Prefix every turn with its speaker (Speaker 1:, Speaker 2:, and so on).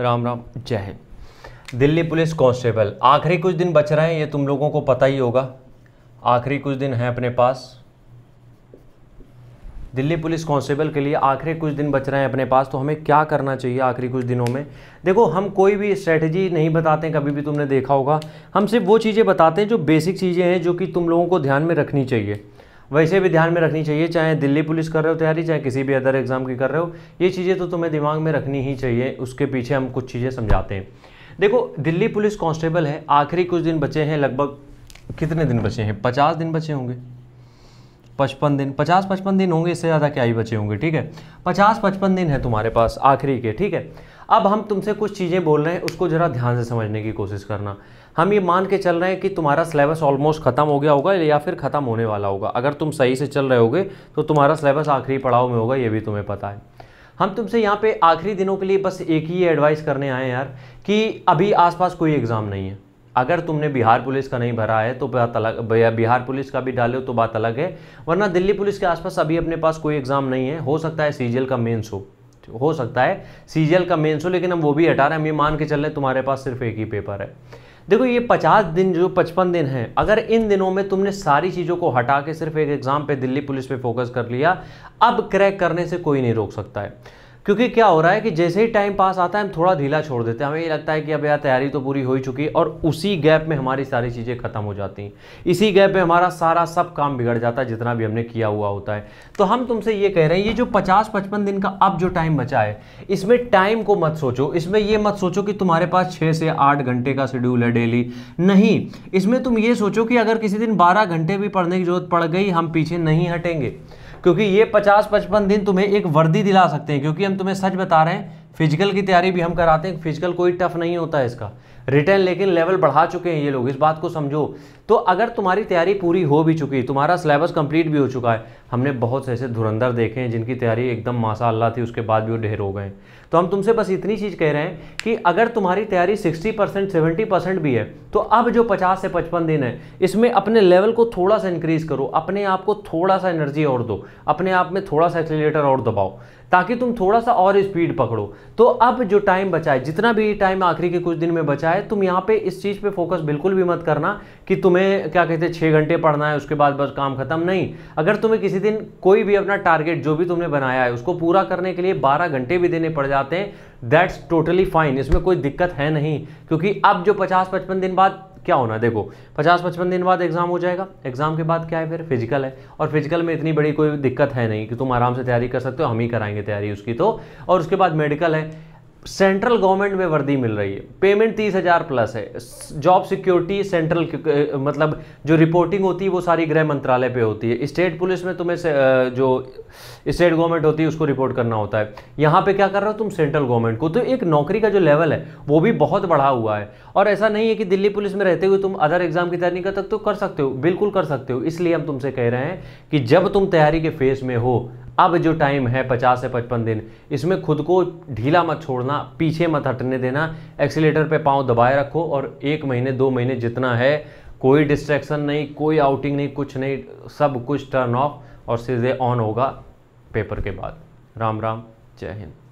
Speaker 1: राम राम जय Hind Delhi police constable आखिरी कुछ दिन बच रहे हैं ये तुम लोगों को पता ही होगा आखिरी कुछ दिन हैं अपने पास दिल्ली पुलिस कांस्टेबल के लिए आखिरी कुछ दिन बच रहे हैं अपने पास तो हमें क्या करना चाहिए आखिरी कुछ दिनों में देखो हम कोई भी स्ट्रेटजी नहीं बताते हैं कभी भी तुमने देखा होगा हम सिर्फ वो चीज़ें बताते हैं जो बेसिक चीज़ें हैं जो कि तुम लोगों को ध्यान में रखनी चाहिए वैसे भी ध्यान में रखनी चाहिए चाहे दिल्ली पुलिस कर रहे हो तैयारी चाहे किसी भी अदर एग्ज़ाम की कर रहे हो ये चीज़ें तो तुम्हें दिमाग में रखनी ही चाहिए उसके पीछे हम कुछ चीज़ें समझाते हैं देखो दिल्ली पुलिस कांस्टेबल है आखिरी कुछ दिन बचे हैं लगभग कितने दिन बचे हैं पचास दिन बचे होंगे पचपन दिन पचास पचपन दिन होंगे इससे ज़्यादा क्या ही बचे होंगे ठीक है पचास पचपन दिन है तुम्हारे पास आखिरी के ठीक है अब हम तुमसे कुछ चीज़ें बोल रहे हैं उसको ज़रा ध्यान से समझने की कोशिश करना हम ये मान के चल रहे हैं कि तुम्हारा सिलेबस ऑलमोस्ट ख़त्म हो गया होगा या फिर ख़त्म होने वाला होगा अगर तुम सही से चल रहे होगे तो तुम्हारा सिलेबस आखिरी पड़ाव में होगा ये भी तुम्हें पता है हम तुमसे यहाँ पे आखिरी दिनों के लिए बस एक ही एडवाइस करने आए हैं यार कि अभी आसपास कोई एग्ज़ाम नहीं है अगर तुमने बिहार पुलिस का नहीं भरा है तो बात अलग बिहार पुलिस का भी डाले तो बात अलग है वरना दिल्ली पुलिस के आसपास अभी अपने पास कोई एग्ज़ाम नहीं है हो सकता है सीजीएल का मेन्स हो हो सकता है सीजीएल का मेन्स हो लेकिन हम वो भी हटा रहे हैं हम ये मान के चल रहे तुम्हारे पास सिर्फ एक ही पेपर है देखो ये पचास दिन जो पचपन दिन हैं अगर इन दिनों में तुमने सारी चीज़ों को हटा के सिर्फ एक एग्ज़ाम पे दिल्ली पुलिस पे फोकस कर लिया अब क्रैक करने से कोई नहीं रोक सकता है क्योंकि क्या हो रहा है कि जैसे ही टाइम पास आता है हम थोड़ा ढीला छोड़ देते हैं हमें ये लगता है कि अब यार तैयारी तो पूरी हो ही चुकी है और उसी गैप में हमारी सारी चीज़ें खत्म हो जाती हैं इसी गैप में हमारा सारा सब काम बिगड़ जाता है जितना भी हमने किया हुआ होता है तो हम तुमसे ये कह रहे हैं ये जो पचास पचपन दिन का अब जो टाइम बचा है इसमें टाइम को मत सोचो इसमें ये मत सोचो कि तुम्हारे पास छः से आठ घंटे का शेड्यूल है डेली नहीं इसमें तुम ये सोचो कि अगर किसी दिन बारह घंटे भी पढ़ने की जरूरत पड़ गई हम पीछे नहीं हटेंगे क्योंकि ये पचास पचपन दिन तुम्हें एक वर्दी दिला सकते हैं क्योंकि हम तुम्हें सच बता रहे हैं फिजिकल की तैयारी भी हम कराते हैं फिजिकल कोई टफ नहीं होता है इसका रिटर्न लेकिन लेवल बढ़ा चुके हैं ये लोग इस बात को समझो तो अगर तुम्हारी तैयारी पूरी हो भी चुकी तुम्हारा सिलेबस कंप्लीट भी हो चुका है हमने बहुत से ऐसे धुरंधर देखे हैं जिनकी तैयारी एकदम माशाला थी उसके बाद भी वो ढेर हो गए तो हम तुमसे बस इतनी चीज़ कह रहे हैं कि अगर तुम्हारी तैयारी 60 परसेंट सेवेंटी परसेंट भी है तो अब जो 50 से 55 दिन है इसमें अपने लेवल को थोड़ा सा इंक्रीज़ करो अपने आप को थोड़ा सा एनर्जी और दो अपने आप में थोड़ा सा एक्सीटर और दबाओ ताकि तुम थोड़ा सा और स्पीड पकड़ो तो अब जो टाइम बचाए जितना भी टाइम आखिरी के कुछ दिन में बचाए है तुम यहाँ पे इस चीज़ पे फोकस बिल्कुल भी मत करना कि तुम्हें क्या कहते हैं छः घंटे पढ़ना है उसके बाद बस काम खत्म नहीं अगर तुम्हें किसी दिन कोई भी अपना टारगेट जो भी तुमने बनाया है उसको पूरा करने के लिए बारह घंटे भी देने पड़ जाते हैं दैट्स टोटली फाइन इसमें कोई दिक्कत है नहीं क्योंकि अब जो पचास पचपन दिन बाद क्या होना देखो पचास पचपन दिन बाद एग्जाम हो जाएगा एग्जाम के बाद क्या है फिर फिजिकल है और फिजिकल में इतनी बड़ी कोई दिक्कत है नहीं कि तुम आराम से तैयारी कर सकते हो हम ही कराएंगे तैयारी उसकी तो और उसके बाद मेडिकल है सेंट्रल गवर्नमेंट में वर्दी मिल रही है पेमेंट तीस हज़ार प्लस है जॉब सिक्योरिटी सेंट्रल मतलब जो रिपोर्टिंग होती है वो सारी गृह मंत्रालय पे होती है स्टेट पुलिस में तुम्हें जो स्टेट गवर्नमेंट होती है उसको रिपोर्ट करना होता है यहाँ पे क्या कर रहे हो तुम सेंट्रल गवर्नमेंट को तो एक नौकरी का जो लेवल है वो भी बहुत बढ़ा हुआ है और ऐसा नहीं है कि दिल्ली पुलिस में रहते हुए तुम अदर एग्जाम की तैयारी कर सकते हो तो कर सकते हो बिल्कुल कर सकते हो इसलिए हम तुमसे कह रहे हैं कि जब तुम तैयारी के फेज में हो अब जो टाइम है पचास से पचपन दिन इसमें खुद को ढीला मत छोड़ना पीछे मत हटने देना एक्सीटर पे पाँव दबाए रखो और एक महीने दो महीने जितना है कोई डिस्ट्रैक्शन नहीं कोई आउटिंग नहीं कुछ नहीं सब कुछ टर्न ऑफ और सीधे ऑन होगा पेपर के बाद राम राम जय हिंद